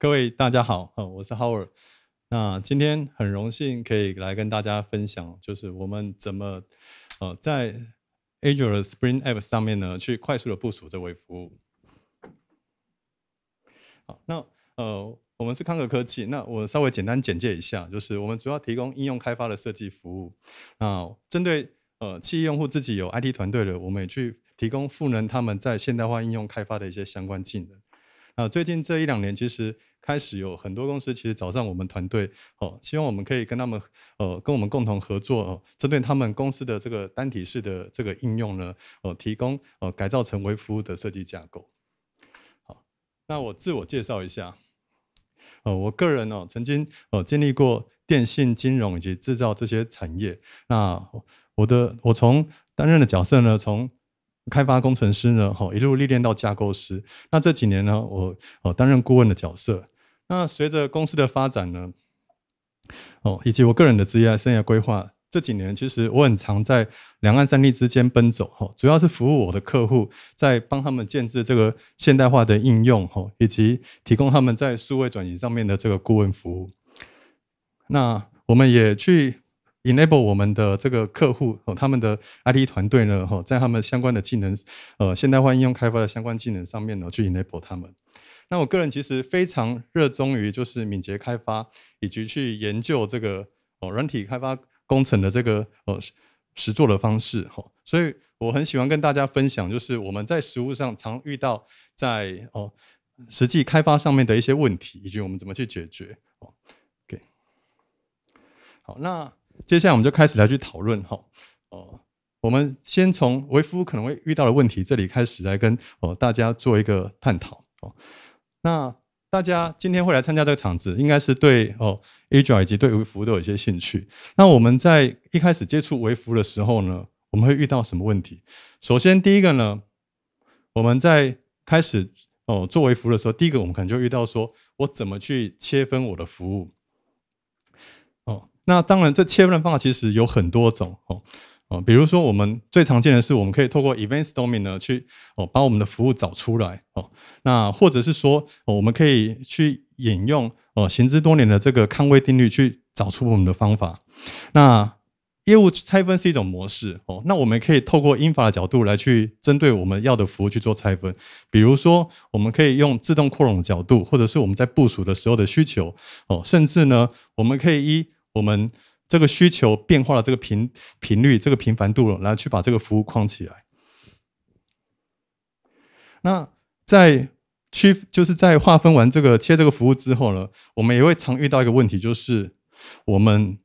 各位大家好，呃，我是 Howard。那今天很荣幸可以来跟大家分享，就是我们怎么，呃，在 Azure Spring App 上面呢，去快速的部署这位服务。好，那呃，我们是康格科技。那我稍微简单简介一下，就是我们主要提供应用开发的设计服务。那针对呃企业用户自己有 IT 团队的，我们也去提供赋能他们在现代化应用开发的一些相关技能。啊，最近这一两年其实。开始有很多公司，其实早上我们团队哦，希望我们可以跟他们，呃，跟我们共同合作哦，针对他们公司的这个单体式的这个应用呢，哦，提供哦改造成为服务的设计架构。好，那我自我介绍一下，呃，我个人哦，曾经呃经历过电信、金融以及制造这些产业。那我的我从担任的角色呢，从开发工程师呢，哈，一路历练到架构师。那这几年呢，我哦担任顾问的角色。那随着公司的发展呢，哦，以及我个人的职业生涯规划，这几年其实我很常在两岸三地之间奔走，哈，主要是服务我的客户，在帮他们建置这个现代化的应用，哈，以及提供他们在数位转型上面的这个顾问服务。那我们也去。enable 我们的这个客户和他们的 IT 团队呢，吼，在他们相关的技能，呃，现代化应用开发的相关技能上面呢，去 enable 他们。那我个人其实非常热衷于就是敏捷开发，以及去研究这个哦，软体开发工程的这个哦实实的方式，哈，所以我很喜欢跟大家分享，就是我们在实物上常遇到在哦实际开发上面的一些问题，以及我们怎么去解决。好，那。接下来我们就开始来去讨论哈，哦，我们先从为夫可能会遇到的问题这里开始来跟哦大家做一个探讨哦。那大家今天会来参加这个场子，应该是对哦 AI 以及对维服都有一些兴趣。那我们在一开始接触维服的时候呢，我们会遇到什么问题？首先第一个呢，我们在开始哦做维服的时候，第一个我们可能就遇到说我怎么去切分我的服务。那当然，这切分的方法其实有很多种哦，哦，比如说我们最常见的是，我们可以透过 events d o m i n 呢去哦把我们的服务找出来哦。那或者是说，我们可以去引用哦行之多年的这个康威定律去找出我们的方法。那业务拆分是一种模式哦。那我们可以透过英法的角度来去针对我们要的服务去做拆分，比如说我们可以用自动扩容的角度，或者是我们在部署的时候的需求哦，甚至呢，我们可以依我们这个需求变化的这个频频率、这个频繁度了，然后去把这个服务框起来。那在区就是在划分完这个切这个服务之后呢，我们也会常遇到一个问题，就是我们。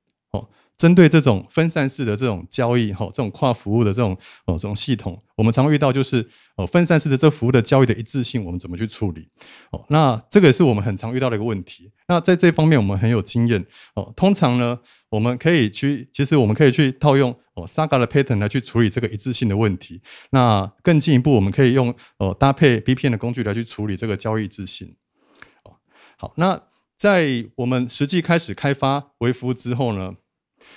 针对这种分散式的这种交易，哈，这种跨服务的这种哦，这种系统，我们常会遇到就是哦，分散式的这服务的交易的一致性，我们怎么去处理？哦，那这个是我们很常遇到的一个问题。那在这方面，我们很有经验哦。通常呢，我们可以去，其实我们可以去套用哦 Saga 的 Pattern 来去处理这个一致性的问题。那更进一步，我们可以用哦搭配 b p n 的工具来去处理这个交易一致性。哦，好，那在我们实际开始开发微服务之后呢？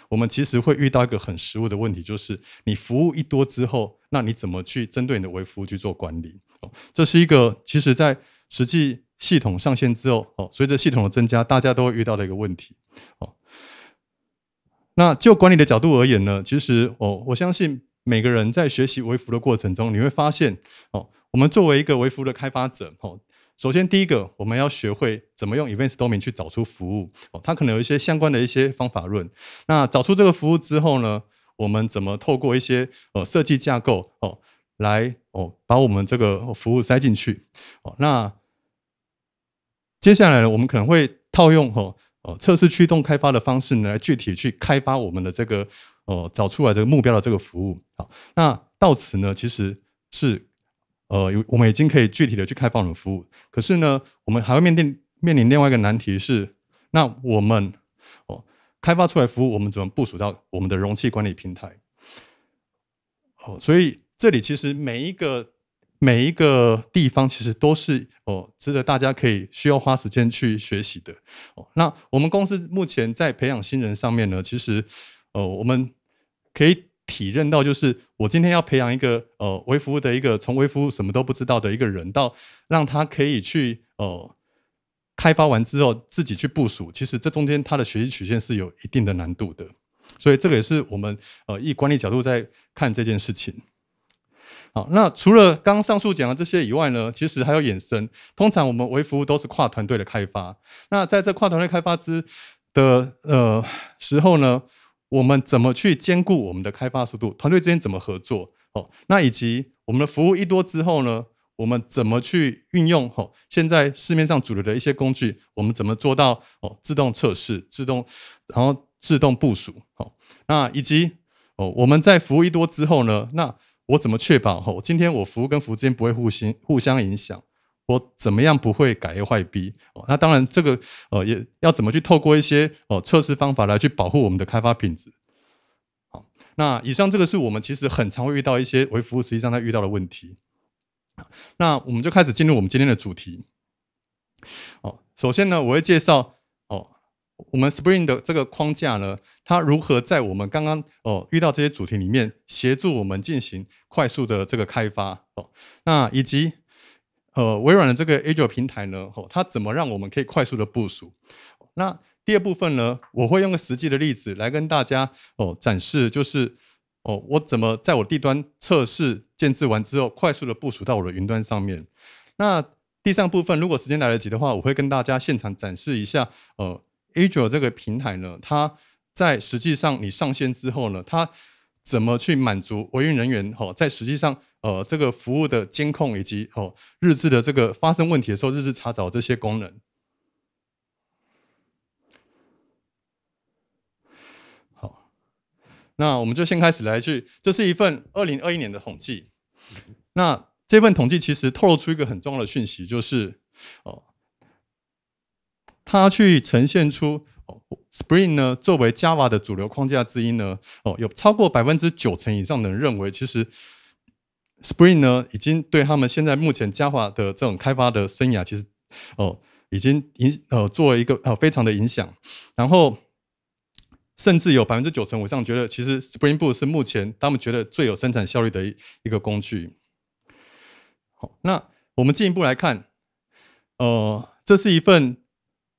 我们其实会遇到一个很实务的问题，就是你服务一多之后，那你怎么去针对你的微服务去做管理？哦，这是一个其实，在实际系统上线之后，哦，随着系统的增加，大家都会遇到的一个问题。哦，那就管理的角度而言呢，其实哦，我相信每个人在学习微服的过程中，你会发现，哦，我们作为一个微服的开发者，哦。首先，第一个，我们要学会怎么用 event s domain 去找出服务哦，它可能有一些相关的一些方法论。那找出这个服务之后呢，我们怎么透过一些呃设计架构哦，来哦把我们这个服务塞进去？哦，那接下来呢，我们可能会套用哦呃测试驱动开发的方式呢，来具体去开发我们的这个哦找出来这个目标的这个服务。好，那到此呢，其实是。呃，有我们已经可以具体的去开发了服务，可是呢，我们还会面临面临另外一个难题是，那我们哦开发出来服务，我们怎么部署到我们的容器管理平台？哦，所以这里其实每一个每一个地方其实都是哦值得大家可以需要花时间去学习的。哦，那我们公司目前在培养新人上面呢，其实哦我们可以。体认到，就是我今天要培养一个呃微服务的一个从微服务什么都不知道的一个人，到让他可以去呃开发完之后自己去部署。其实这中间他的学习曲线是有一定的难度的，所以这个也是我们呃以管理角度在看这件事情。好，那除了刚刚上述讲的这些以外呢，其实还有衍生。通常我们微服务都是跨团队的开发，那在这跨团队开发之的呃时候呢？我们怎么去兼顾我们的开发速度？团队之间怎么合作？哦，那以及我们的服务一多之后呢？我们怎么去运用？哦，现在市面上主流的一些工具，我们怎么做到哦自动测试、自动然后自动部署？哦，那以及哦我们在服务一多之后呢？那我怎么确保？哦，今天我服务跟服务之间不会互相互相影响？我怎么样不会改 A 坏 B？哦，那当然，这个呃，也要怎么去透过一些哦测试方法来去保护我们的开发品质。好，那以上这个是我们其实很常会遇到一些微服务实际上它遇到的问题。那我们就开始进入我们今天的主题。哦，首先呢，我会介绍哦，我们 Spring 的这个框架呢，它如何在我们刚刚哦遇到这些主题里面协助我们进行快速的这个开发哦，那以及。呃，微软的这个 Azure 平台呢，吼，它怎么让我们可以快速的部署？那第二部分呢，我会用个实际的例子来跟大家哦展示，就是哦，我怎么在我地端测试建置完之后，快速的部署到我的云端上面。那第三部分，如果时间来得及的话，我会跟大家现场展示一下。呃，Azure 这个平台呢，它在实际上你上线之后呢，它怎么去满足维运人员吼，在实际上。呃，这个服务的监控以及哦日志的这个发生问题的时候，日志查找这些功能。好，那我们就先开始来去。这是一份二零二一年的统计。那这份统计其实透露出一个很重要的讯息，就是哦，它去呈现出哦，Spring 呢作为 Java 的主流框架之一呢，哦，有超过百分之九成以上的人认为其实。Spring 呢，已经对他们现在目前 Java 的这种开发的生涯，其实哦，已经影呃做了一个呃非常的影响。然后，甚至有百分之九成五上觉得，其实 Spring Boot 是目前他们觉得最有生产效率的一一个工具。好，那我们进一步来看，呃，这是一份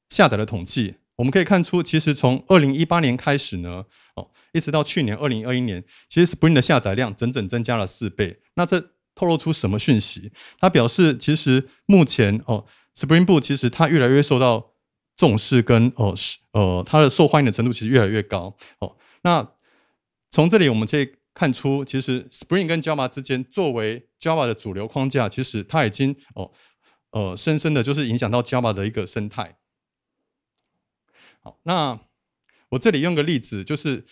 下载的统计，我们可以看出，其实从二零一八年开始呢。一直到去年二零二一年，其实 Spring 的下载量整整增加了四倍。那这透露出什么讯息？他表示，其实目前哦，Spring Boot 其实它越来越受到重视，跟哦呃它的受欢迎的程度其实越来越高哦。那从这里我们可以看出，其实 Spring 跟 Java 之间作为 Java 的主流框架，其实它已经哦呃深深的就是影响到 Java 的一个生态。好，那我这里用个例子就是。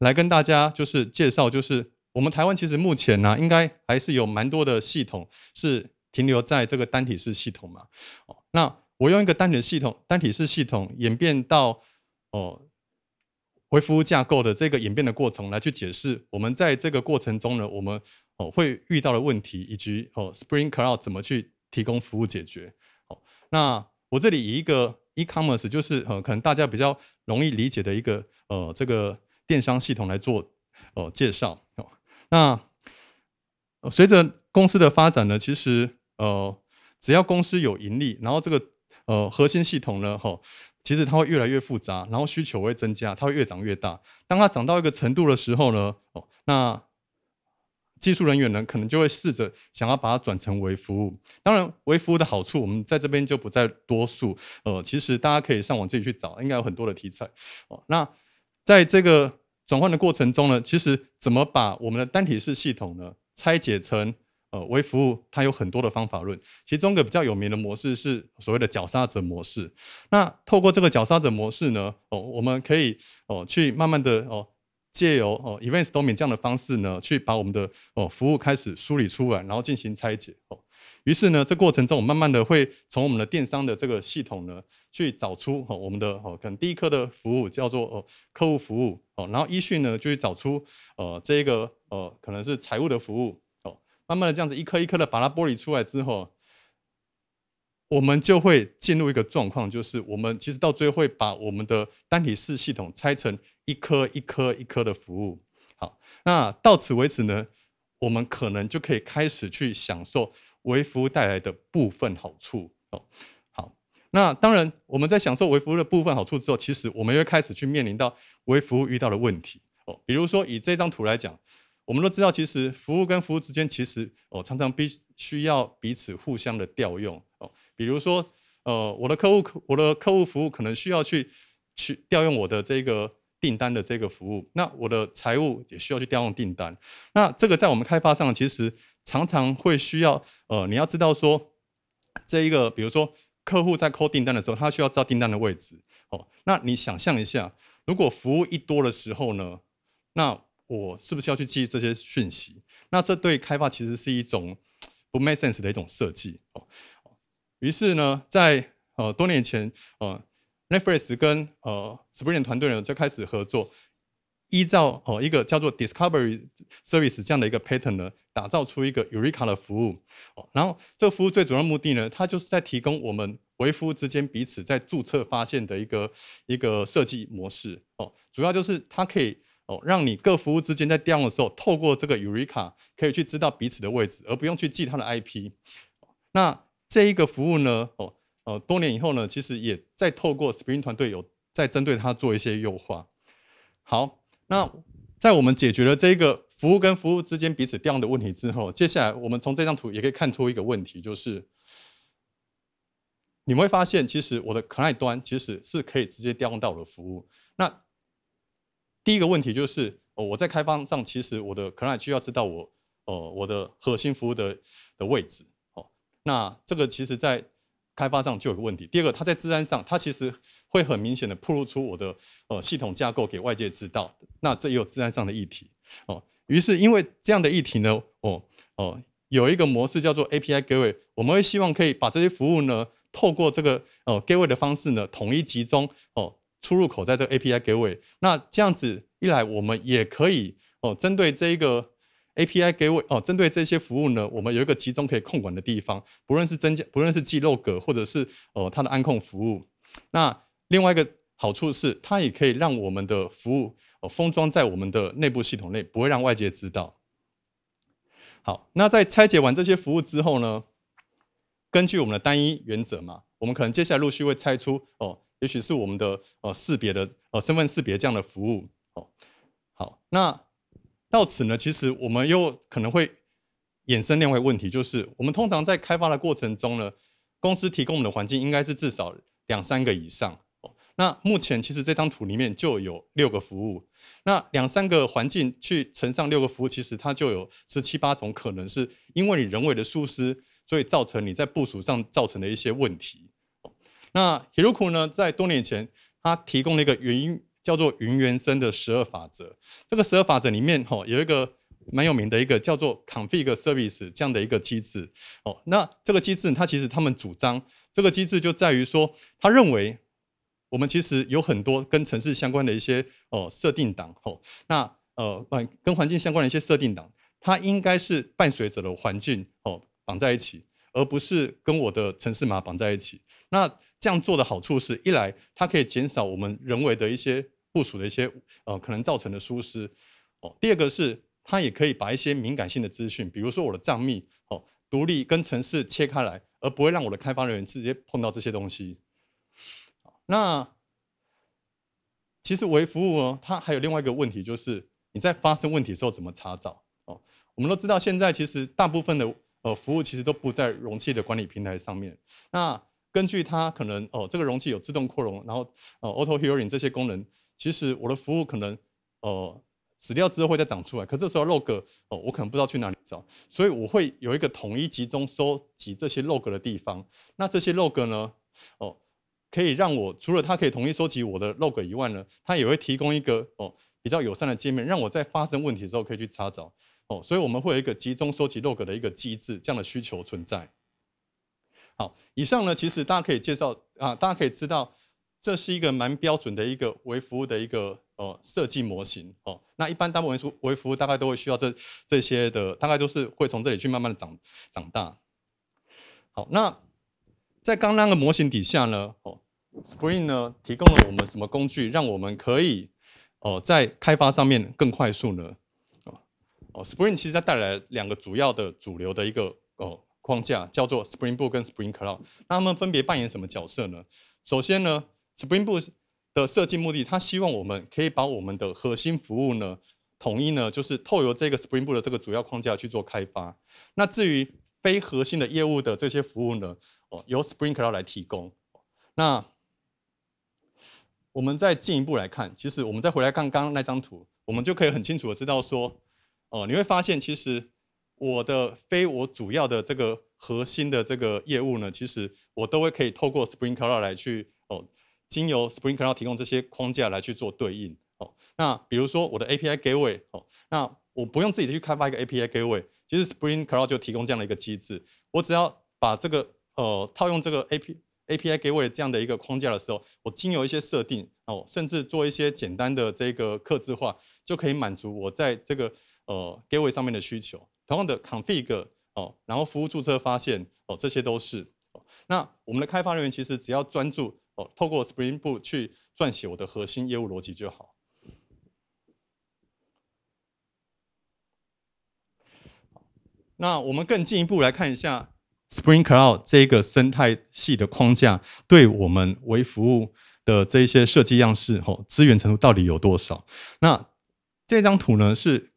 来跟大家就是介绍，就是我们台湾其实目前呢，应该还是有蛮多的系统是停留在这个单体式系统嘛。哦，那我用一个单体系统、单体式系统演变到哦回服务架构的这个演变的过程来去解释，我们在这个过程中呢，我们哦会遇到的问题，以及哦 Spring Cloud 怎么去提供服务解决。哦，那我这里以一个 e-commerce 就是呃可能大家比较容易理解的一个呃这个。电商系统来做，呃，介绍哦。那随着公司的发展呢，其实呃，只要公司有盈利，然后这个呃核心系统呢，哦，其实它会越来越复杂，然后需求会增加，它会越长越大。当它长到一个程度的时候呢，哦，那技术人员呢，可能就会试着想要把它转成为服务。当然，为服务的好处，我们在这边就不再多述。呃，其实大家可以上网自己去找，应该有很多的题材哦。那在这个转换的过程中呢，其实怎么把我们的单体式系统呢拆解成呃微服务，它有很多的方法论。其中一个比较有名的模式是所谓的绞杀者模式。那透过这个绞杀者模式呢，哦，我们可以哦去慢慢的哦借由哦 event domain 这样的方式呢，去把我们的哦服务开始梳理出来，然后进行拆解哦。于是呢，这过程中，我慢慢的会从我们的电商的这个系统呢，去找出哦，我们的哦，可能第一颗的服务叫做哦，客户服务哦，然后依序呢就去找出呃，这一个呃，可能是财务的服务哦，慢慢的这样子一颗一颗的把它剥离出来之后，我们就会进入一个状况，就是我们其实到最后会把我们的单体式系统拆成一颗一颗一颗的服务。好，那到此为止呢，我们可能就可以开始去享受。微服务带来的部分好处哦，好，那当然我们在享受微服务的部分好处之后，其实我们又开始去面临到微服务遇到的问题哦，比如说以这张图来讲，我们都知道其实服务跟服务之间其实哦常常必需要彼此互相的调用哦，比如说呃我的客户我的客户服务可能需要去去调用我的这个订单的这个服务，那我的财务也需要去调用订单，那这个在我们开发上其实。常常会需要，呃，你要知道说，这一个，比如说客户在扣订单的时候，他需要知道订单的位置，哦，那你想象一下，如果服务一多的时候呢，那我是不是要去记忆这些讯息？那这对开发其实是一种不 make sense 的一种设计，哦。于是呢，在呃多年前，呃，Netflix 跟呃 Spring 团队呢就开始合作，依照呃一个叫做 Discovery Service 这样的一个 pattern 呢。打造出一个 Eureka 的服务哦，然后这个服务最主要目的呢，它就是在提供我们微服务之间彼此在注册发现的一个一个设计模式哦，主要就是它可以哦让你各服务之间在调用的时候，透过这个 Eureka 可以去知道彼此的位置，而不用去记它的 IP。那这一个服务呢，哦呃，多年以后呢，其实也在透过 Spring 团队有在针对它做一些优化。好，那在我们解决了这个。服务跟服务之间彼此调用的问题之后，接下来我们从这张图也可以看出一个问题，就是你们会发现，其实我的 client 端其实是可以直接调用到我的服务。那第一个问题就是，我在开发上，其实我的 client 需要知道我哦我的核心服务的的位置。哦，那这个其实在开发上就有个问题。第二个，它在治安上，它其实会很明显的暴露出我的呃系统架构给外界知道，那这也有治安上的议题。哦。于是，因为这样的议题呢，哦哦，有一个模式叫做 API Gateway，我们会希望可以把这些服务呢，透过这个哦 Gateway 的方式呢，统一集中哦出入口，在这个 API Gateway。那这样子一来，我们也可以哦针对这一个 API Gateway 哦，针对这些服务呢，我们有一个集中可以控管的地方，不论是增加，不论是记漏格或者是哦它的安控服务。那另外一个好处是，它也可以让我们的服务。哦，封装在我们的内部系统内，不会让外界知道。好，那在拆解完这些服务之后呢？根据我们的单一原则嘛，我们可能接下来陆续会拆出哦，也许是我们的哦，识别的哦，身份识别这样的服务哦。好，那到此呢，其实我们又可能会衍生另外一个问题，就是我们通常在开发的过程中呢，公司提供我们的环境应该是至少两三个以上。那目前其实这张图里面就有六个服务，那两三个环境去乘上六个服务，其实它就有十七八种可能是因为你人为的疏失，所以造成你在部署上造成的一些问题。那 Heroku 呢，在多年前，它提供了一个云叫做云原生的十二法则。这个十二法则里面，吼有一个蛮有名的一个叫做 Config Service 这样的一个机制。哦，那这个机制，它其实他们主张这个机制就在于说，他认为。我们其实有很多跟城市相关的一些哦设定档，哦，那呃环跟环境相关的一些设定档，它应该是伴随着的环境哦绑在一起，而不是跟我的城市码绑在一起。那这样做的好处是，一来它可以减少我们人为的一些部署的一些呃可能造成的疏失，哦，第二个是它也可以把一些敏感性的资讯，比如说我的账密哦，独立跟城市切开来，而不会让我的开发人员直接碰到这些东西。那其实微服务哦，它还有另外一个问题，就是你在发生问题的时候怎么查找哦？我们都知道，现在其实大部分的呃服务其实都不在容器的管理平台上面。那根据它可能哦，这个容器有自动扩容，然后呃 auto h e a r i n g 这些功能，其实我的服务可能呃死掉之后会再长出来，可这时候 log 哦，我可能不知道去哪里找，所以我会有一个统一集中收集这些 log 的地方。那这些 log 呢哦？可以让我除了他可以同意收集我的 log 以外呢，他也会提供一个哦比较友善的界面，让我在发生问题的时候可以去查找哦。所以我们会有一个集中收集 log 的一个机制，这样的需求存在。好，以上呢其实大家可以介绍啊，大家可以知道，这是一个蛮标准的一个微服务的一个呃设计模型哦。那一般大部分微服务大概都会需要这这些的，大概都是会从这里去慢慢的长长大。好，那。在刚刚的模型底下呢，哦，Spring 呢提供了我们什么工具，让我们可以哦在开发上面更快速呢？哦，哦，Spring 其实它带来两个主要的主流的一个哦框架，叫做 Spring Boot 跟 Spring Cloud，那它们分别扮演什么角色呢？首先呢，Spring Boot 的设计目的，它希望我们可以把我们的核心服务呢统一呢，就是透过这个 Spring Boot 的这个主要框架去做开发。那至于非核心的业务的这些服务呢？哦，由 Spring Cloud 来提供。那我们再进一步来看，其实我们再回来看刚刚那张图，我们就可以很清楚的知道说，哦，你会发现其实我的非我主要的这个核心的这个业务呢，其实我都会可以透过 Spring Cloud 来去哦，经由 Spring Cloud 提供这些框架来去做对应。哦，那比如说我的 API Gateway，哦，那我不用自己去开发一个 API Gateway，其实 Spring Cloud 就提供这样的一个机制，我只要把这个。呃，套用这个 A P A P I 给我的这样的一个框架的时候，我经由一些设定哦，甚至做一些简单的这个刻字化，就可以满足我在这个呃 Gateway 上面的需求。同样的 Config 哦，然后服务注册发现哦，这些都是。那我们的开发人员其实只要专注哦，透过 Spring Boot 去撰写我的核心业务逻辑就好。那我们更进一步来看一下。Spring Cloud 这个生态系的框架，对我们微服务的这一些设计样式，哦，资源程度到底有多少？那这张图呢，是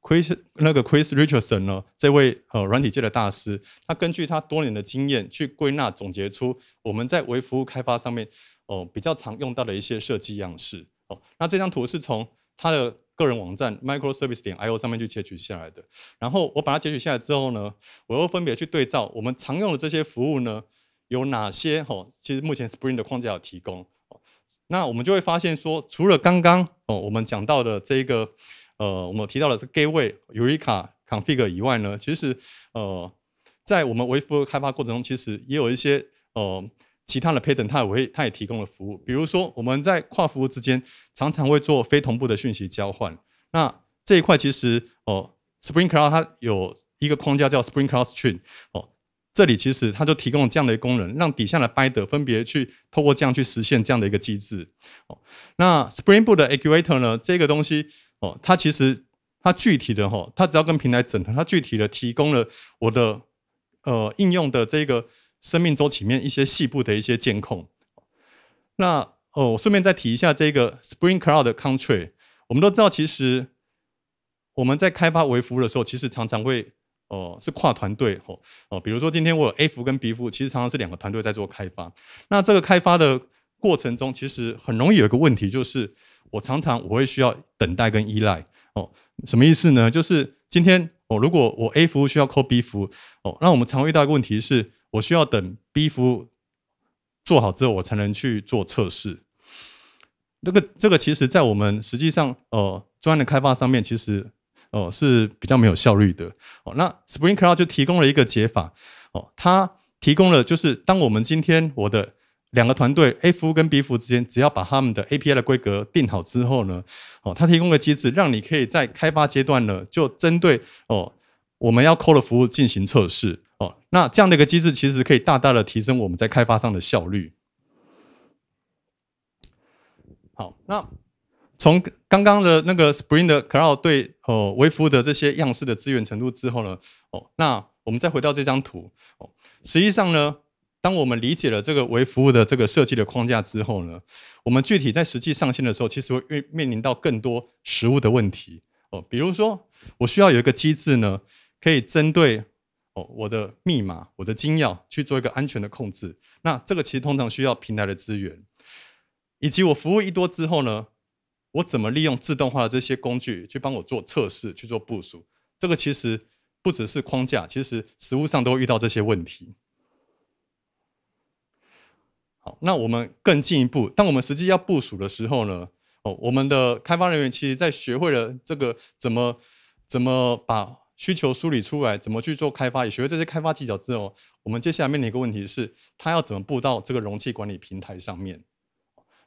Chris 那个 Chris Richardson 呢，这位呃软体界的大师，他根据他多年的经验去归纳总结出我们在微服务开发上面哦比较常用到的一些设计样式哦。那这张图是从他的。个人网站 microservice.io 上面去截取下来的，然后我把它截取下来之后呢，我又分别去对照我们常用的这些服务呢，有哪些哈？其实目前 Spring 的框架有提供，那我们就会发现说，除了刚刚哦我们讲到的这个呃，我们提到的是 Gateway、Eureka、Config 以外呢，其实呃，在我们微服务开发过程中，其实也有一些呃。其他的 pattern 它也会，它也提供了服务，比如说我们在跨服务之间常常会做非同步的讯息交换，那这一块其实哦，Spring Cloud 它有一个框架叫 Spring Cloud Stream 哦，这里其实它就提供了这样的功能，让底下的 Binder 分别去透过这样去实现这样的一个机制哦。那 Spring Boot 的 Equator 呢这个东西哦，它其实它具体的哈，它只要跟平台整合，它具体的提供了我的呃应用的这个。生命周期面一些细部的一些监控，那哦，我顺便再提一下这个 Spring Cloud Country。我们都知道，其实我们在开发微服务的时候，其实常常会哦，是跨团队哦哦，比如说今天我有 A 服跟 B 服，其实常常是两个团队在做开发。那这个开发的过程中，其实很容易有一个问题，就是我常常我会需要等待跟依赖哦。什么意思呢？就是今天我如果我 A 服务需要 call B 服哦，那我们常遇到一个问题是。我需要等 B 服做好之后，我才能去做测试。这个这个其实在我们实际上呃，专案的开发上面，其实呃是比较没有效率的哦。那 Spring Cloud 就提供了一个解法哦，它提供了就是当我们今天我的两个团队 A 服跟 B 服之间，只要把他们的 API 的规格定好之后呢，哦，它提供了机制让你可以在开发阶段呢，就针对哦我们要 call 的服务进行测试。哦，那这样的一个机制，其实可以大大的提升我们在开发上的效率。好，那从刚刚的那个 Spring 的 Cloud 对哦微服务的这些样式的资源程度之后呢，哦，那我们再回到这张图，哦，实际上呢，当我们理解了这个微服务的这个设计的框架之后呢，我们具体在实际上线的时候，其实会面面临到更多实物的问题。哦，比如说，我需要有一个机制呢，可以针对哦，我的密码，我的金钥，去做一个安全的控制。那这个其实通常需要平台的资源，以及我服务一多之后呢，我怎么利用自动化的这些工具去帮我做测试、去做部署？这个其实不只是框架，其实实务上都会遇到这些问题。好，那我们更进一步，当我们实际要部署的时候呢，哦，我们的开发人员其实，在学会了这个怎么怎么把。需求梳理出来，怎么去做开发？也学会这些开发技巧之后，我们接下来面临一个问题是：他要怎么布到这个容器管理平台上面？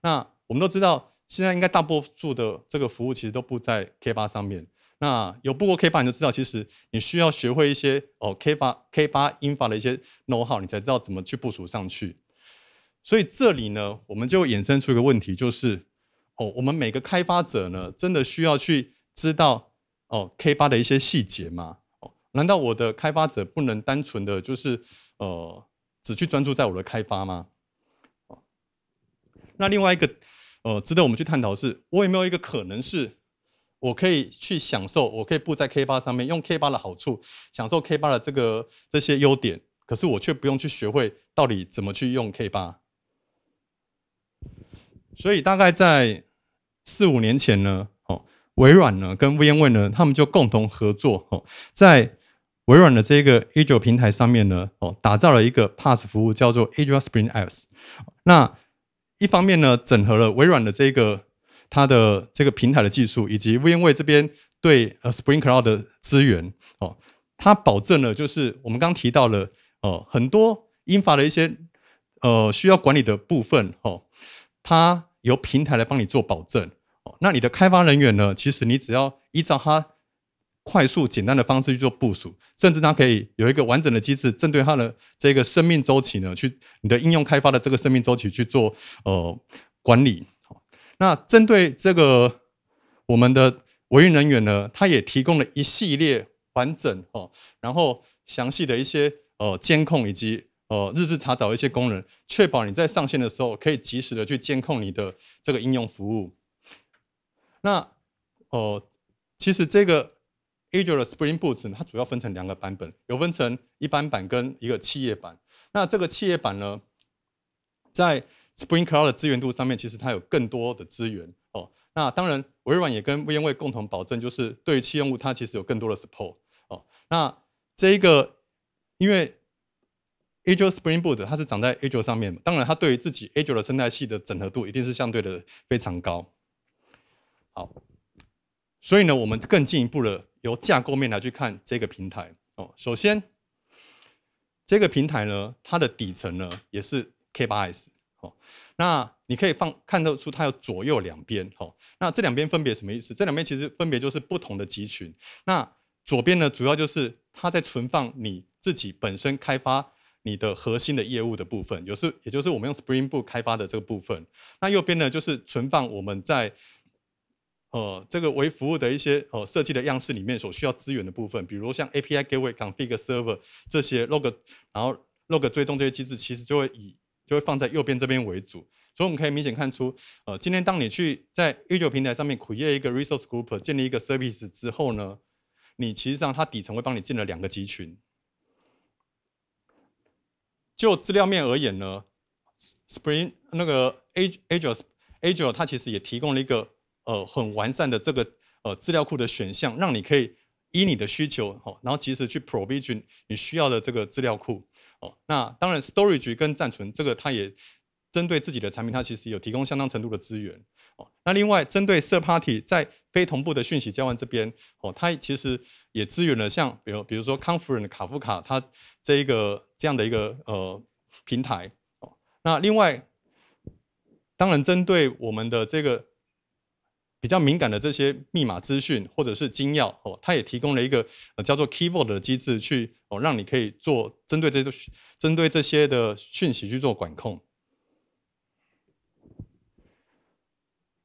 那我们都知道，现在应该大多数的这个服务其实都布在 K 八上面。那有布过 K 八，你就知道，其实你需要学会一些哦，K 八 K 八 Infra 的一些 know how，你才知道怎么去部署上去。所以这里呢，我们就衍生出一个问题，就是哦，我们每个开发者呢，真的需要去知道。哦，K 发的一些细节吗？哦，难道我的开发者不能单纯的就是，呃，只去专注在我的开发吗？哦，那另外一个，呃，值得我们去探讨是，我有没有一个可能是，我可以去享受，我可以布在 K 八上面，用 K 八的好处，享受 K 八的这个这些优点，可是我却不用去学会到底怎么去用 K 八。所以大概在四五年前呢。微软呢，跟 VMware 呢，他们就共同合作哦，在微软的这个 Azure 平台上面呢，哦，打造了一个 Pass 服务，叫做 Azure Spring Apps。那一方面呢，整合了微软的这个它的这个平台的技术，以及 VMware 这边对呃 Spring Cloud 的资源哦，它保证了就是我们刚提到了哦，很多英法的一些呃需要管理的部分哦，它由平台来帮你做保证。那你的开发人员呢？其实你只要依照他快速简单的方式去做部署，甚至他可以有一个完整的机制，针对他的这个生命周期呢，去你的应用开发的这个生命周期去做呃管理。那针对这个我们的维运人员呢，他也提供了一系列完整哦，然后详细的一些呃监控以及呃日志查找一些功能，确保你在上线的时候可以及时的去监控你的这个应用服务。那哦，其实这个 Azure Spring Boot 它主要分成两个版本，有分成一般版跟一个企业版。那这个企业版呢，在 Spring Cloud 的资源度上面，其实它有更多的资源哦。那当然，微软也跟 VMware 共同保证，就是对于企业用户，它其实有更多的 support 哦。那这一个，因为 Azure Spring Boot 它是长在 Azure 上面，当然它对于自己 Azure 生态系的整合度一定是相对的非常高。好，所以呢，我们更进一步的由架构面来去看这个平台哦。首先，这个平台呢，它的底层呢也是 K8s 哦。那你可以放看得出，它有左右两边哦。那这两边分别什么意思？这两边其实分别就是不同的集群。那左边呢，主要就是它在存放你自己本身开发你的核心的业务的部分，有时也就是我们用 Spring Boot 开发的这个部分。那右边呢，就是存放我们在呃，这个为服务的一些呃设计的样式里面所需要资源的部分，比如像 API Gateway、Config Server 这些 log，然后 log 追踪这些机制，其实就会以就会放在右边这边为主。所以我们可以明显看出，呃，今天当你去在 Azure 平台上面 create 一个 Resource Group，建立一个 Service 之后呢，你其实上它底层会帮你建了两个集群。就资料面而言呢，Spring 那个 A Azure Azure 它其实也提供了一个。呃，很完善的这个呃资料库的选项，让你可以依你的需求，哦，然后及时去 provision 你需要的这个资料库，哦，那当然 storage 跟暂存这个，它也针对自己的产品，它其实有提供相当程度的资源，哦，那另外针对 third party 在非同步的讯息交换这边，哦，它其实也支援了像，比如比如说 Confluent、卡夫卡它这一个这样的一个呃平台，哦，那另外当然针对我们的这个。比较敏感的这些密码资讯或者是机要哦，它也提供了一个叫做 k e y b o r d 的机制去哦，让你可以做针对这些针对这些的讯息去做管控。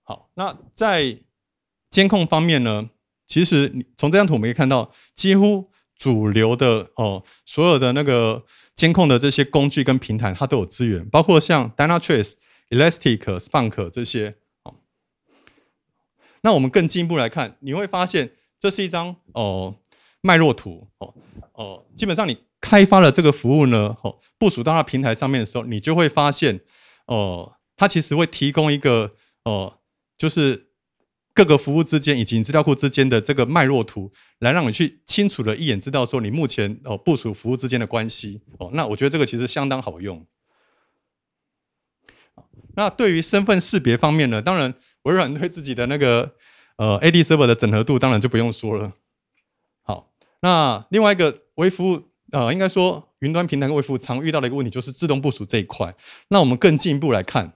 好，那在监控方面呢，其实从这张图我们可以看到，几乎主流的哦，所有的那个监控的这些工具跟平台，它都有资源，包括像 Dynatrace、Elastic、s p u n k 这些。那我们更进一步来看，你会发现这是一张哦脉络图哦哦，基本上你开发了这个服务呢哦，部署到它平台上面的时候，你就会发现哦，它其实会提供一个哦，就是各个服务之间以及资料库之间的这个脉络图，来让你去清楚的一眼知道说你目前哦部署服务之间的关系哦。那我觉得这个其实相当好用。那对于身份识别方面呢，当然。微软对自己的那个呃 AD Server 的整合度当然就不用说了。好，那另外一个微服务啊，应该说云端平台跟微服务常遇到的一个问题就是自动部署这一块。那我们更进一步来看，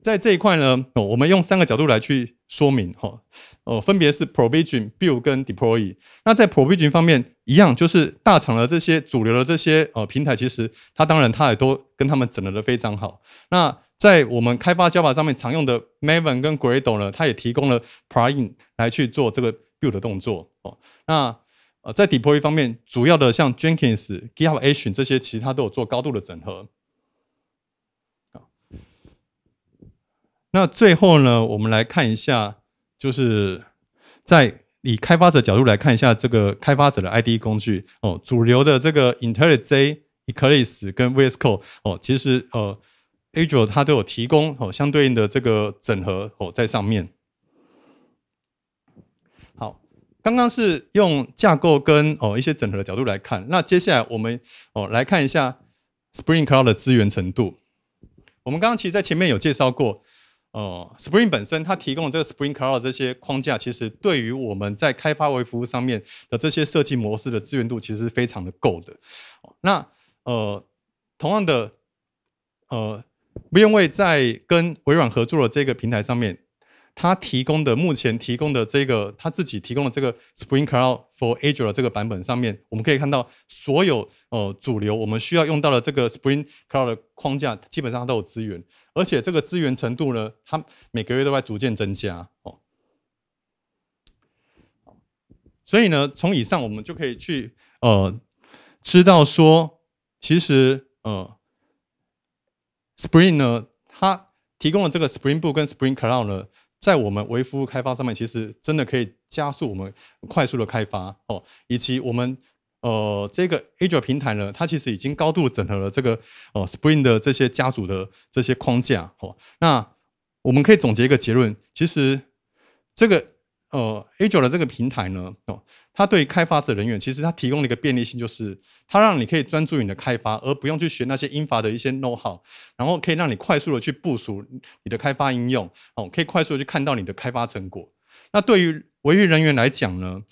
在这一块呢，我们用三个角度来去说明哈，哦，分别是 Provision、Build 跟 Deploy。那在 Provision 方面，一样就是大厂的这些主流的这些呃平台，其实它当然它也都跟他们整合的非常好。那在我们开发 v 法上面常用的 Maven 跟 Gradle 呢，它也提供了 p r i m e 来去做这个 Build 动作哦。那呃，在 Deploy 方面，主要的像 Jenkins、GitHub Action 这些，其他都有做高度的整合。好，那最后呢，我们来看一下，就是在以开发者角度来看一下这个开发者的 IDE 工具哦。主流的这个 IntelliJ、Eclipse 跟 v s Code 哦，其实呃。Azure 它都有提供哦相对应的这个整合哦在上面，好，刚刚是用架构跟哦一些整合的角度来看，那接下来我们哦来看一下 Spring Cloud 的资源程度。我们刚刚其实在前面有介绍过哦，Spring 本身它提供的这个 Spring Cloud 这些框架，其实对于我们在开发微服务上面的这些设计模式的资源度，其实非常的够的。那呃，同样的呃。不用为在跟微软合作的这个平台上面，它提供的目前提供的这个它自己提供的这个 Spring Cloud for Azure 这个版本上面，我们可以看到所有呃主流我们需要用到的这个 Spring Cloud 的框架基本上都有资源，而且这个资源程度呢，它每个月都在逐渐增加哦。所以呢，从以上我们就可以去呃知道说，其实呃。Spring 呢，它提供了这个 Spring Boot 跟 Spring Cloud 呢，在我们微服务开发上面，其实真的可以加速我们快速的开发哦，以及我们呃这个 Azure 平台呢，它其实已经高度整合了这个呃 Spring 的这些家族的这些框架哦，那我们可以总结一个结论，其实这个呃 Azure 的这个平台呢哦。它对开发者人员，其实它提供了一个便利性，就是它让你可以专注于你的开发，而不用去学那些英法的一些 know how，然后可以让你快速的去部署你的开发应用，哦，可以快速的去看到你的开发成果。那对于运育人员来讲呢，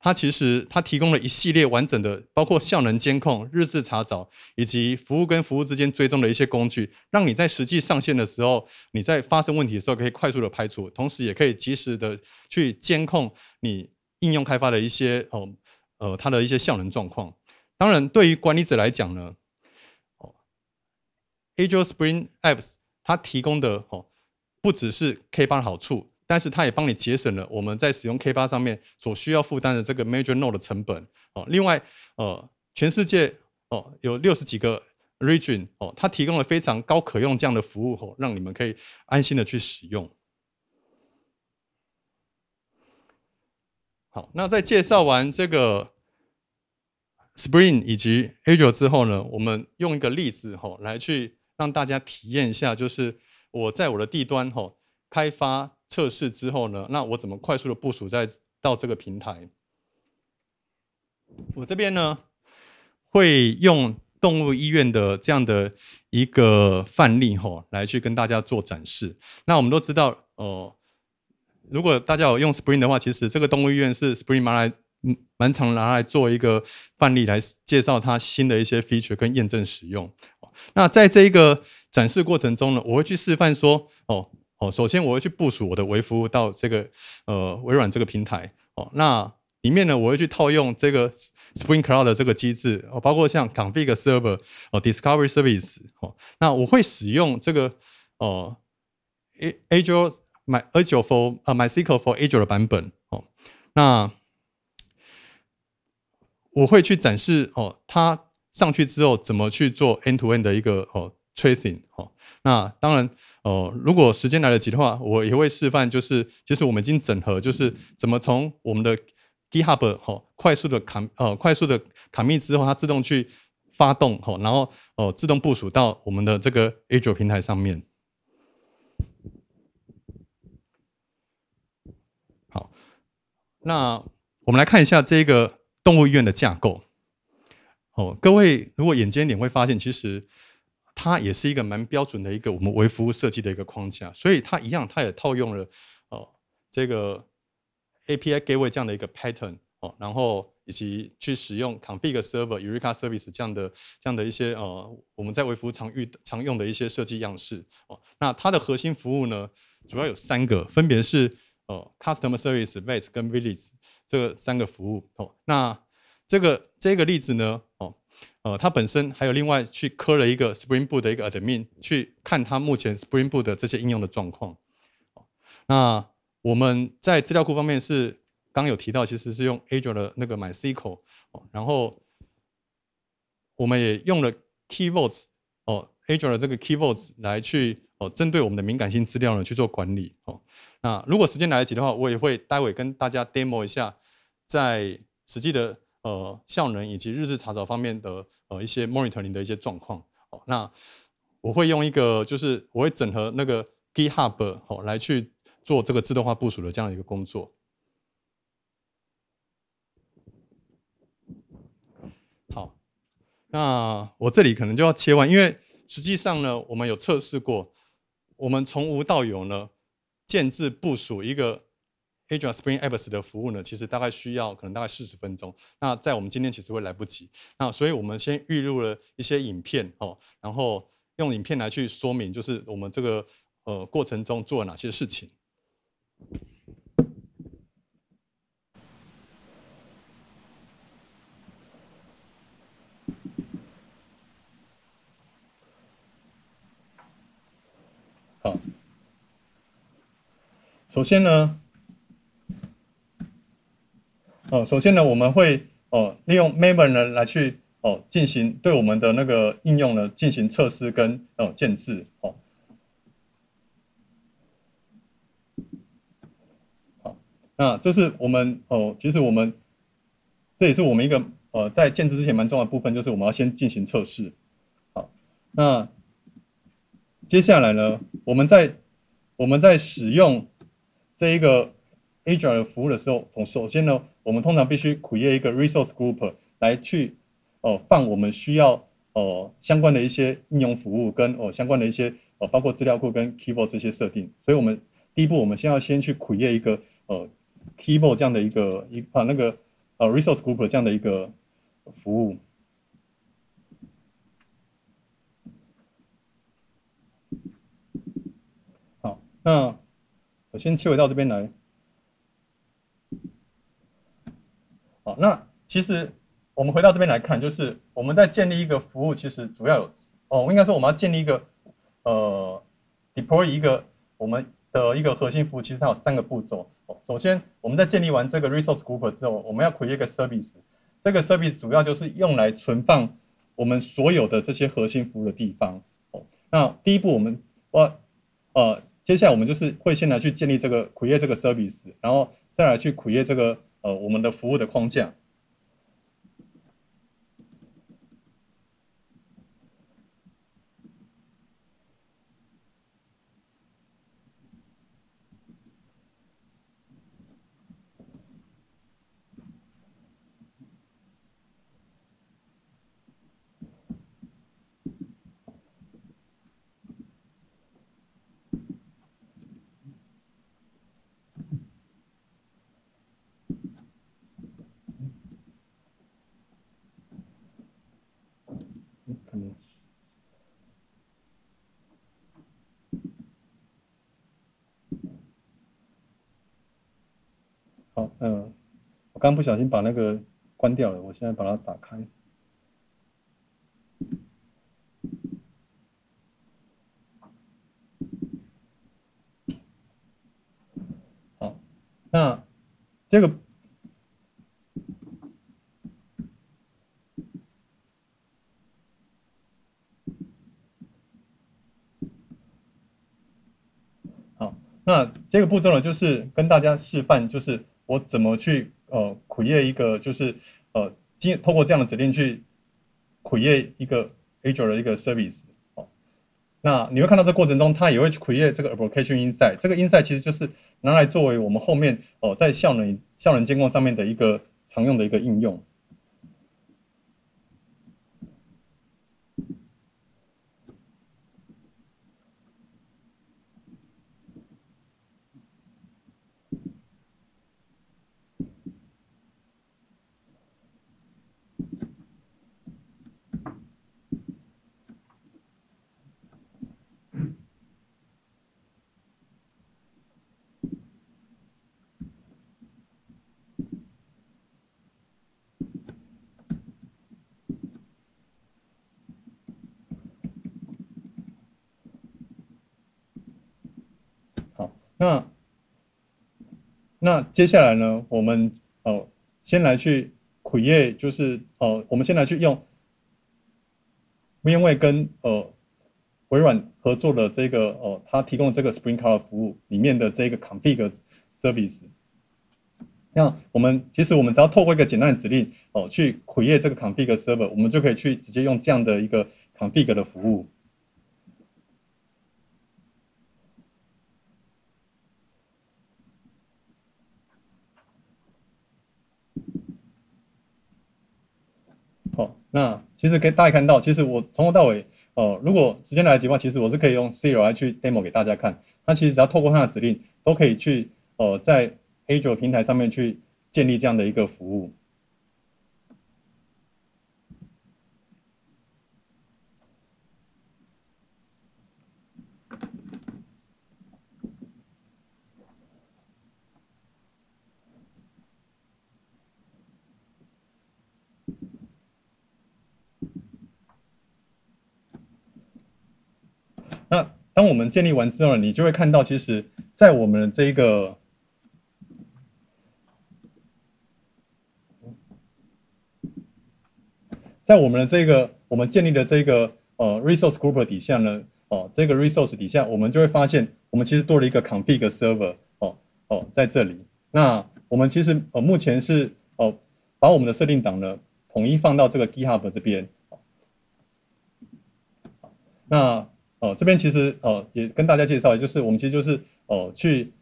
它其实它提供了一系列完整的，包括效能监控、日志查找，以及服务跟服务之间追踪的一些工具，让你在实际上线的时候，你在发生问题的时候可以快速的排除，同时也可以及时的去监控你。应用开发的一些哦呃，它的一些效能状况。当然，对于管理者来讲呢，哦，Azure Spring Apps 它提供的哦，不只是 K 八好处，但是它也帮你节省了我们在使用 K 八上面所需要负担的这个 Major Node 的成本哦。另外呃，全世界哦有六十几个 Region 哦，它提供了非常高可用这样的服务哦，让你们可以安心的去使用。好，那在介绍完这个 Spring 以及 Azure 之后呢，我们用一个例子哈来去让大家体验一下，就是我在我的地端哈开发测试之后呢，那我怎么快速的部署在到这个平台？我这边呢会用动物医院的这样的一个范例哈来去跟大家做展示。那我们都知道哦。如果大家有用 Spring 的话，其实这个动物医院是 Spring 拿来蛮常拿来做一个范例来介绍它新的一些 feature 跟验证使用。那在这一个展示过程中呢，我会去示范说，哦哦，首先我会去部署我的微服务到这个呃微软这个平台。哦，那里面呢，我会去套用这个 Spring Cloud 的这个机制，哦，包括像 Config Server 哦，Discovery Service 哦，那我会使用这个哦 A Azure。My Azure for 呃 My SQL for Azure 的版本哦，那我会去展示哦，它上去之后怎么去做 N to N 的一个哦 tracing 哦，那当然哦，如果时间来得及的话，我也会示范，就是其实我们已经整合，就是怎么从我们的 GitHub 哦快速的砍呃快速的砍密之后，它自动去发动哦，然后哦自动部署到我们的这个 Azure 平台上面。那我们来看一下这个动物医院的架构。哦，各位如果眼尖点会发现，其实它也是一个蛮标准的一个我们微服务设计的一个框架，所以它一样，它也套用了哦这个 A P I Gateway 这样的一个 pattern 哦，然后以及去使用 Config Server、Eureka Service 这样的、这样的一些呃我们在微服务常遇、常用的一些设计样式哦。那它的核心服务呢，主要有三个，分别是。哦，customer service base 跟 village 这三个服务哦，那这个这个例子呢，哦，呃，它本身还有另外去刻了一个 Spring Boot 的一个 admin，去看它目前 Spring Boot 的这些应用的状况。那我们在资料库方面是刚有提到，其实是用 Azure 的那个 MySQL 哦，然后我们也用了 Keywords 哦，Azure 的这个 Keywords 来去哦，针对我们的敏感性资料呢去做管理哦。那如果时间来得及的话，我也会待会跟大家 demo 一下，在实际的呃效能以及日志查找方面的呃一些 monitoring 的一些状况哦。那我会用一个就是我会整合那个 GitHub 哦来去做这个自动化部署的这样一个工作。好，那我这里可能就要切换，因为实际上呢，我们有测试过，我们从无到有呢。建制部署一个 Azure Spring Apps 的服务呢，其实大概需要可能大概四十分钟。那在我们今天其实会来不及，那所以我们先预录了一些影片哦，然后用影片来去说明，就是我们这个呃过程中做了哪些事情。首先呢，哦，首先呢，我们会哦利用 Maven 呢来去哦进行对我们的那个应用呢进行测试跟哦建置，哦。好，那这是我们哦，其实我们这也是我们一个呃在建制之前蛮重要的部分，就是我们要先进行测试，好，那接下来呢，我们在我们在使用。这一个 Azure 服务的时候，同首先呢，我们通常必须苦 e 一个 Resource Group 来去呃放我们需要哦相关的一些应用服务跟哦相关的一些呃包括资料库跟 Key b o a r d 这些设定，所以我们第一步，我们先要先去苦 e 一个呃 Key b o a r d 这样的一个一把那个呃 Resource Group 这样的一个服务。好，那我先切回到这边来。好，那其实我们回到这边来看，就是我们在建立一个服务，其实主要有哦，应该说我们要建立一个呃，deploy 一个我们的一个核心服务，其实它有三个步骤。哦，首先我们在建立完这个 resource group 之后，我们要 create 一个 service。这个 service 主要就是用来存放我们所有的这些核心服务的地方。哦，那第一步我们我呃。接下来我们就是会先来去建立这个苦业这个 service，然后再来去苦业这个呃我们的服务的框架。好，嗯，我刚不小心把那个关掉了，我现在把它打开。好，那这个。这个步骤呢，就是跟大家示范，就是我怎么去呃，苦业一个，就是呃，经通过这样的指令去苦业一个 Azure 的一个 service 哦。那你会看到这过程中，它也会苦业这个 application i n s i d e 这个 i n s i d e 其实就是拿来作为我们后面哦，在效能效能监控上面的一个常用的一个应用。那那接下来呢？我们哦，先来去 create，就是哦，我们先来去用，因为跟呃微软合作的这个哦，它提供这个 Spring Cloud 服务里面的这个 Config Service。那我们其实我们只要透过一个简单的指令哦，去 create 这个 Config Server，我们就可以去直接用这样的一个 Config 的服务。哦，那其实可以大家看到，其实我从头到尾，呃，如果时间来得及的话，其实我是可以用 C++ 来去 demo 给大家看。那其实只要透过它的指令，都可以去，呃在 Azure 平台上面去建立这样的一个服务。当我们建立完之后呢，你就会看到，其实，在我们的这个，在我们的这个我们建立的这个呃 resource group 底下呢，哦，这个 resource 底下，我们就会发现，我们其实多了一个 config server，哦哦，在这里。那我们其实呃目前是哦把我们的设定档呢统一放到这个 GitHub 这边，那。哦，这边其实哦也跟大家介绍，就是我们其实就是哦去，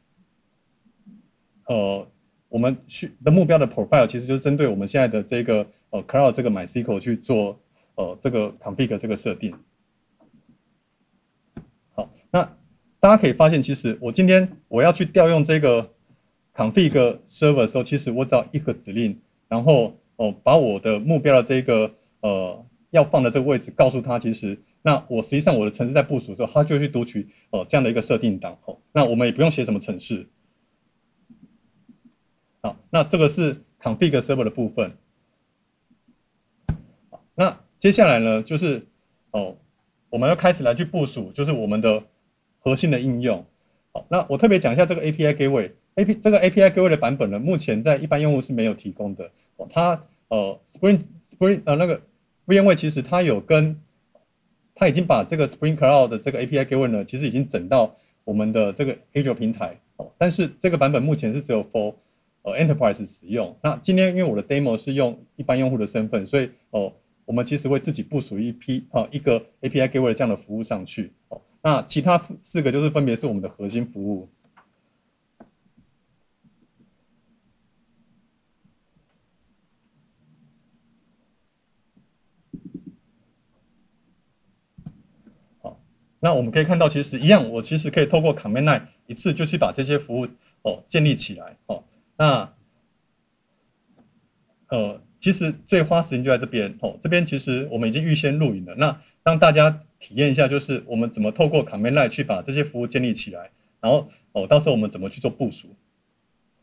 呃，我们去的目标的 profile 其实就是针对我们现在的这个哦 cloud 这个 MySQL 去做呃这个 config 这个设定。好，那大家可以发现，其实我今天我要去调用这个 config server 的时候，其实我只要一个指令，然后哦把我的目标的这个呃要放的这个位置告诉他，其实。那我实际上我的城市在部署时候，它就去读取哦这样的一个设定档。口。那我们也不用写什么城市。好，那这个是 config server 的部分。那接下来呢，就是哦我们要开始来去部署，就是我们的核心的应用。好，那我特别讲一下这个 API gateway。AP 这个 API gateway 的版本呢，目前在一般用户是没有提供的。哦，它呃 Spring Spring 呃那个 v m w a 其实它有跟他已经把这个 Spring Cloud 的这个 API 给我呢，其实已经整到我们的这个 Azure 平台，哦，但是这个版本目前是只有 for Enterprise 使用。那今天因为我的 Demo 是用一般用户的身份，所以哦，我们其实会自己部署一批啊一个 API 给我的这样的服务上去。哦，那其他四个就是分别是我们的核心服务。那我们可以看到，其实一样，我其实可以透过 c a m i n 一次就去把这些服务哦建立起来哦。那呃，其实最花时间就在这边哦。这边其实我们已经预先录影了，那让大家体验一下，就是我们怎么透过 c a m i n 去把这些服务建立起来，然后哦，到时候我们怎么去做部署。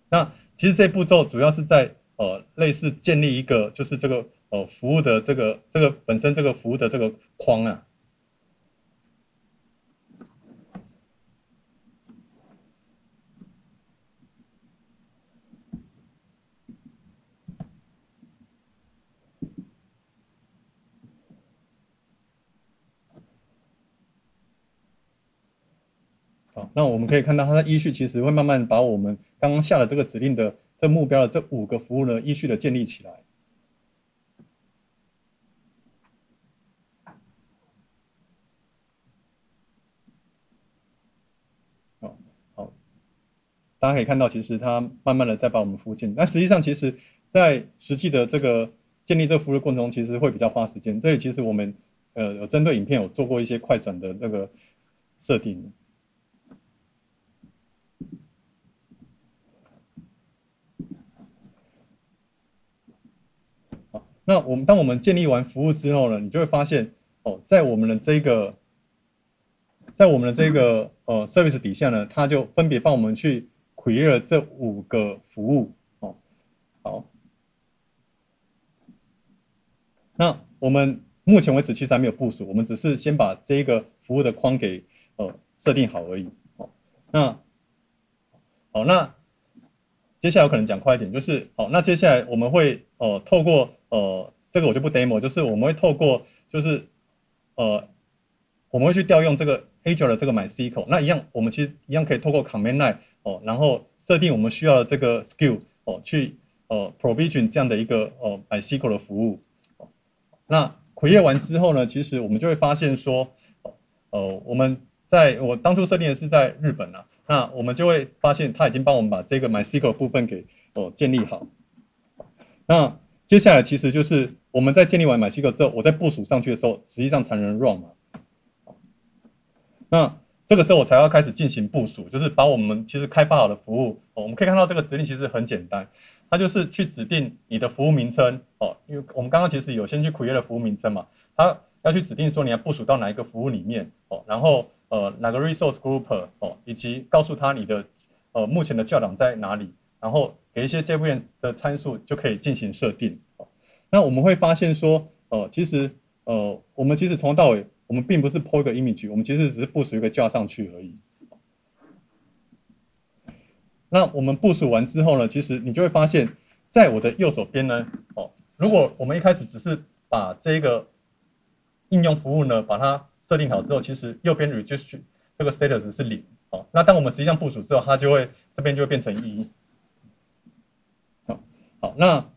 那其实这步骤主要是在呃类似建立一个就是这个呃服务的这个这个本身这个服务的这个框啊。那我们可以看到，它的依序其实会慢慢把我们刚刚下的这个指令的这目标的这五个服务呢依序的建立起来。好，大家可以看到，其实它慢慢的在把我们服务进。那实际上，其实在实际的这个建立这服务的过程中，其实会比较花时间。这里其实我们呃有针对影片有做过一些快转的那个设定。那我们当我们建立完服务之后呢，你就会发现哦，在我们的这个，在我们的这个呃 service 底下呢，它就分别帮我们去回 e 这五个服务哦。好，那我们目前为止其实还没有部署，我们只是先把这个服务的框给呃设定好而已。哦，那好，那接下来我可能讲快一点，就是好，那接下来我们会。哦，透过呃，这个我就不 demo，就是我们会透过，就是呃，我们会去调用这个 Azure 的这个 My SQL，那一样我们其实一样可以透过 Command Line 哦，然后设定我们需要的这个 Skill 哦，去呃 Provision 这样的一个呃 My SQL 的服务。那回阅完之后呢，其实我们就会发现说，呃，我们在我当初设定的是在日本啊，那我们就会发现他已经帮我们把这个 My SQL 部分给哦建立好。那接下来其实就是我们在建立完马西克之后，我在部署上去的时候，实际上才能 run 嘛。那这个时候我才要开始进行部署，就是把我们其实开发好的服务，我们可以看到这个指令其实很简单，它就是去指定你的服务名称哦，因为我们刚刚其实有先去苦叶的服务名称嘛，它要去指定说你要部署到哪一个服务里面哦，然后呃哪个 resource g r o u p 哦，以及告诉他你的呃目前的教长在哪里，然后。给一些 j u p t 的参数就可以进行设定那我们会发现说，哦，其实，呃，我们其实从头到尾，我们并不是 p o 一个 image，我们其实只是部署一个架上去而已。那我们部署完之后呢，其实你就会发现，在我的右手边呢，哦，如果我们一开始只是把这个应用服务呢，把它设定好之后，其实右边 r e g i s t r 这个 status 是零，哦，那当我们实际上部署之后，它就会这边就会变成一。好，那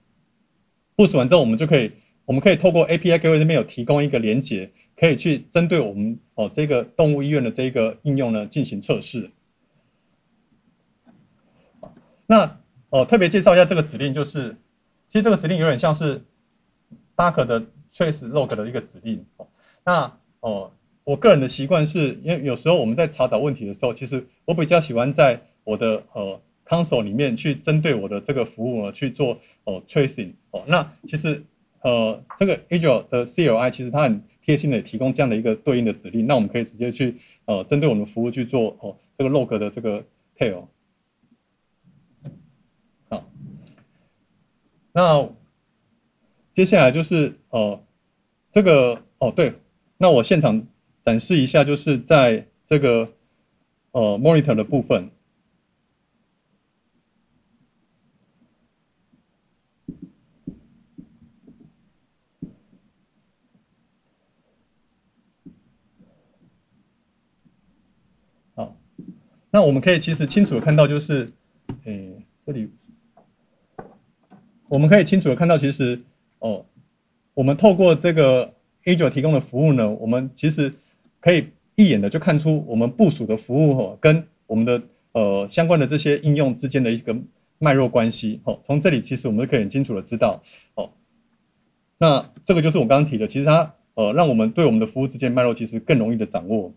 部署完之后，我们就可以，我们可以透过 API 给我这边有提供一个连接，可以去针对我们哦这个动物医院的这一个应用呢进行测试。那哦特别介绍一下这个指令，就是其实这个指令有点像是 d o c k 的 trace log 的一个指令。哦，那哦我个人的习惯是因为有时候我们在查找问题的时候，其实我比较喜欢在我的呃。console 里面去针对我的这个服务呢去做哦 tracing 哦，那其实呃这个 azure 的 cli 其实它很贴心的提供这样的一个对应的指令，那我们可以直接去呃针对我们服务去做哦这个 log 的这个 tail。好，那接下来就是呃这个哦对，那我现场展示一下，就是在这个呃 monitor 的部分。那我们可以其实清楚的看到，就是，诶，这里我们可以清楚的看到，其实哦，我们透过这个 Azure 提供的服务呢，我们其实可以一眼的就看出我们部署的服务哦跟我们的呃相关的这些应用之间的一个脉络关系哦。从这里其实我们可以很清楚的知道哦，那这个就是我刚刚提的，其实它呃让我们对我们的服务之间脉络其实更容易的掌握。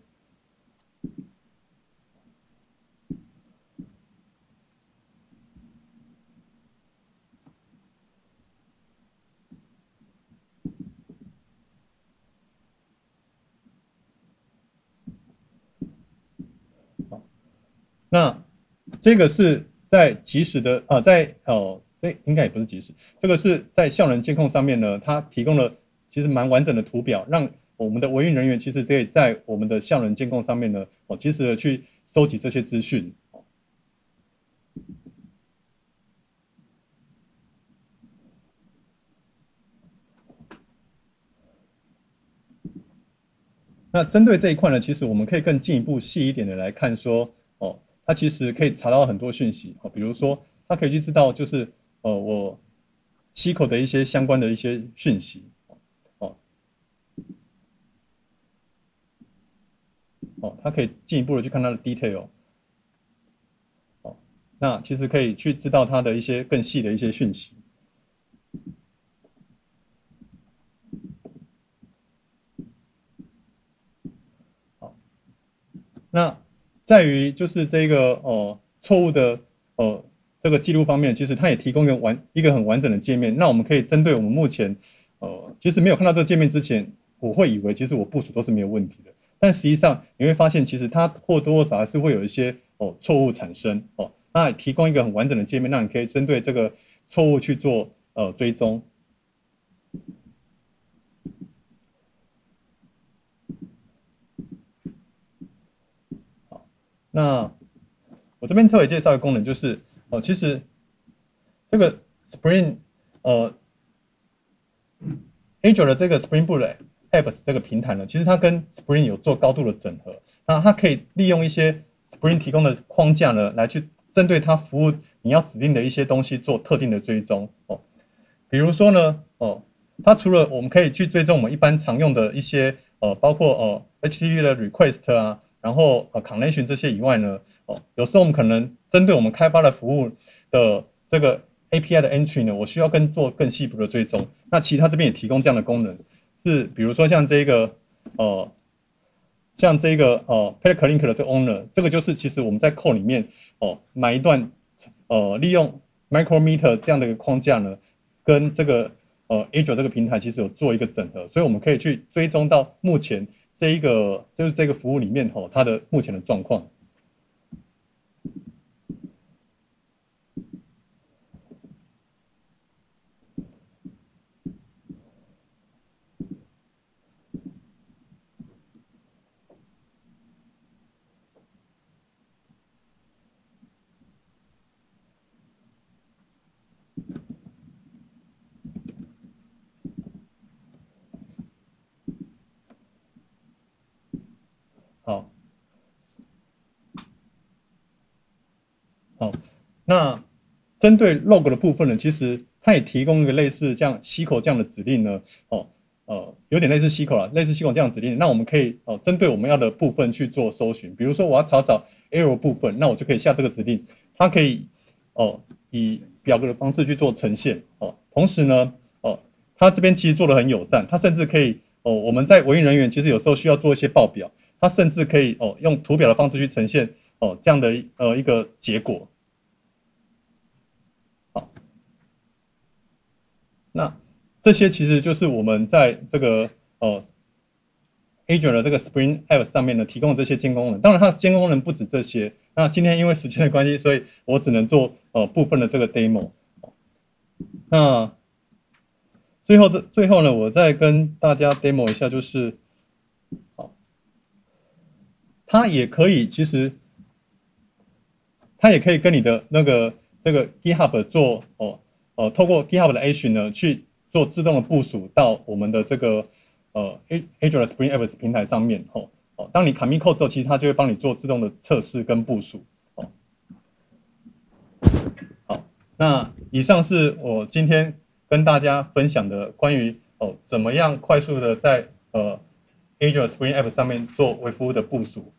那这个是在即时的啊，在哦，这应该也不是即时，这个是在效能监控上面呢，它提供了其实蛮完整的图表，让我们的维运人员其实可以在我们的效能监控上面呢，哦，及时的去收集这些资讯。那针对这一块呢，其实我们可以更进一步细一点的来看说。它其实可以查到很多讯息啊，比如说，它可以去知道，就是呃，我 c 口的一些相关的一些讯息，哦，哦，它可以进一步的去看它的 detail，哦，那其实可以去知道它的一些更细的一些讯息，好，那。在于就是这个哦错误的呃这个记录方面，其实它也提供一个完一个很完整的界面。那我们可以针对我们目前呃其实没有看到这个界面之前，我会以为其实我部署都是没有问题的。但实际上你会发现，其实它或多或少还是会有一些哦错误产生哦。那提供一个很完整的界面，那你可以针对这个错误去做呃追踪。那我这边特别介绍的功能，就是哦，其实这个 Spring 呃，a n g r l 的这个 Spring Boot Apps 这个平台呢，其实它跟 Spring 有做高度的整合。那它可以利用一些 Spring 提供的框架呢，来去针对它服务你要指定的一些东西做特定的追踪哦。比如说呢，哦，它除了我们可以去追踪我们一般常用的一些呃，包括呃 HTTP 的 request 啊。然后呃 c o n n e c t i o n 这些以外呢，哦，有时候我们可能针对我们开发的服务的这个 API 的 entry 呢，我需要更做更细部的追踪。那其他这边也提供这样的功能，是比如说像这个呃，像这个呃 p a c o l i n k 的这个 owner，这个就是其实我们在 code 里面哦，买一段呃，利用 Micrometer 这样的一个框架呢，跟这个呃 Azure 这个平台其实有做一个整合，所以我们可以去追踪到目前。这一个就是这个服务里面吼，它的目前的状况。那针对 log 的部分呢，其实它也提供一个类似像 C e c o 这样的指令呢。哦，呃，有点类似 C e e k 类似 C e e 这样的指令。那我们可以哦，针对我们要的部分去做搜寻。比如说我要查找 error 部分，那我就可以下这个指令。它可以哦，以表格的方式去做呈现。哦，同时呢，哦，它这边其实做的很友善。它甚至可以哦，我们在文员人员其实有时候需要做一些报表，它甚至可以哦，用图表的方式去呈现哦这样的呃一个结果。那这些其实就是我们在这个呃 Azure 的这个 Spring App 上面呢，提供这些监功能。当然，它的监功能不止这些。那今天因为时间的关系，所以我只能做呃部分的这个 Demo。那最后这最后呢，我再跟大家 Demo 一下，就是好，它也可以，其实它也可以跟你的那个这个 GitHub 做哦。呃，透过 GitHub 的 Action 呢，去做自动的部署到我们的这个呃 A Azure Spring Apps 平台上面。哦，当你 commit 之后，其实它就会帮你做自动的测试跟部署。哦，好，那以上是我今天跟大家分享的关于哦，怎么样快速的在呃 Azure Spring Apps 上面做微服务的部署。